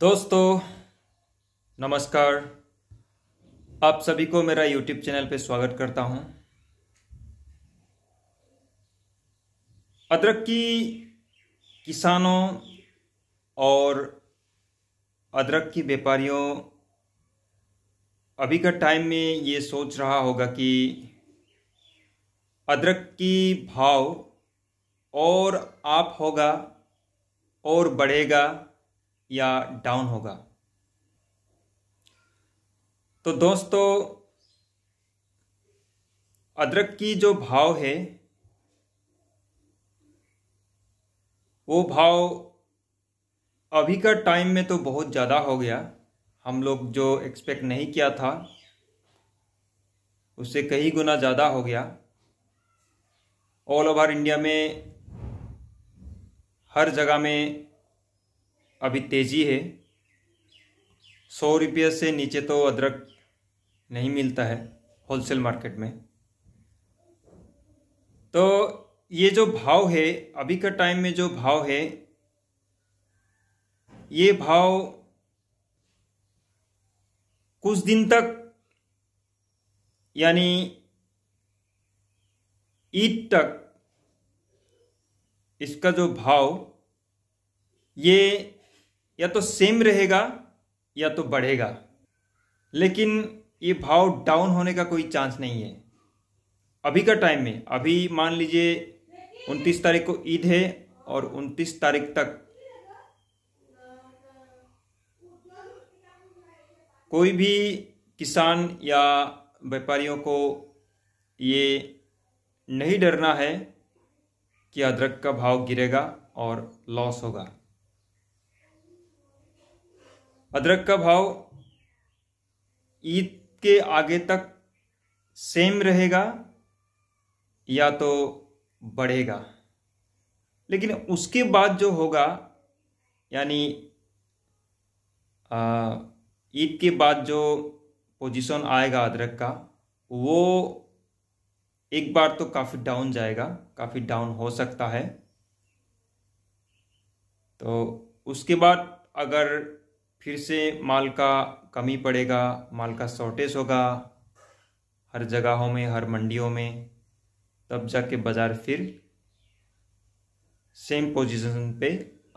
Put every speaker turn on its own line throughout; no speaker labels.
दोस्तों नमस्कार आप सभी को मेरा यूट्यूब चैनल पर स्वागत करता हूं अदरक की किसानों और अदरक की व्यापारियों अभी का टाइम में ये सोच रहा होगा कि अदरक की भाव और आप होगा और बढ़ेगा या डाउन होगा तो दोस्तों अदरक की जो भाव है वो भाव अभी का टाइम में तो बहुत ज़्यादा हो गया हम लोग जो एक्सपेक्ट नहीं किया था उससे कई गुना ज़्यादा हो गया ऑल ओवर इंडिया में हर जगह में अभी तेज़ी है सौ रुपये से नीचे तो अदरक नहीं मिलता है होलसेल मार्केट में तो ये जो भाव है अभी का टाइम में जो भाव है ये भाव कुछ दिन तक यानी ईद तक इसका जो भाव ये या तो सेम रहेगा या तो बढ़ेगा लेकिन ये भाव डाउन होने का कोई चांस नहीं है अभी का टाइम में अभी मान लीजिए उनतीस तारीख को ईद है और उनतीस तारीख तक कोई भी किसान या व्यापारियों को ये नहीं डरना है कि अदरक का भाव गिरेगा और लॉस होगा अदरक का भाव ईद के आगे तक सेम रहेगा या तो बढ़ेगा लेकिन उसके बाद जो होगा यानी ईद के बाद जो पोजीशन आएगा अदरक का वो एक बार तो काफ़ी डाउन जाएगा काफ़ी डाउन हो सकता है तो उसके बाद अगर फिर से माल का कमी पड़ेगा माल का शॉर्टेज होगा हर जगहों में हर मंडियों में तब जाके बाज़ार फिर सेम पोजीशन पे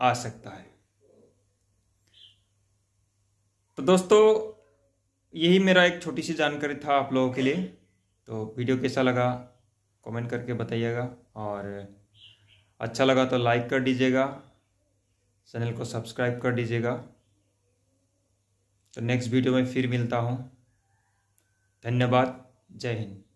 आ सकता है तो दोस्तों यही मेरा एक छोटी सी जानकारी था आप लोगों के लिए तो वीडियो कैसा लगा कमेंट करके बताइएगा और अच्छा लगा तो लाइक कर दीजिएगा चैनल को सब्सक्राइब कर दीजिएगा तो नेक्स्ट वीडियो में फिर मिलता हूँ धन्यवाद जय हिंद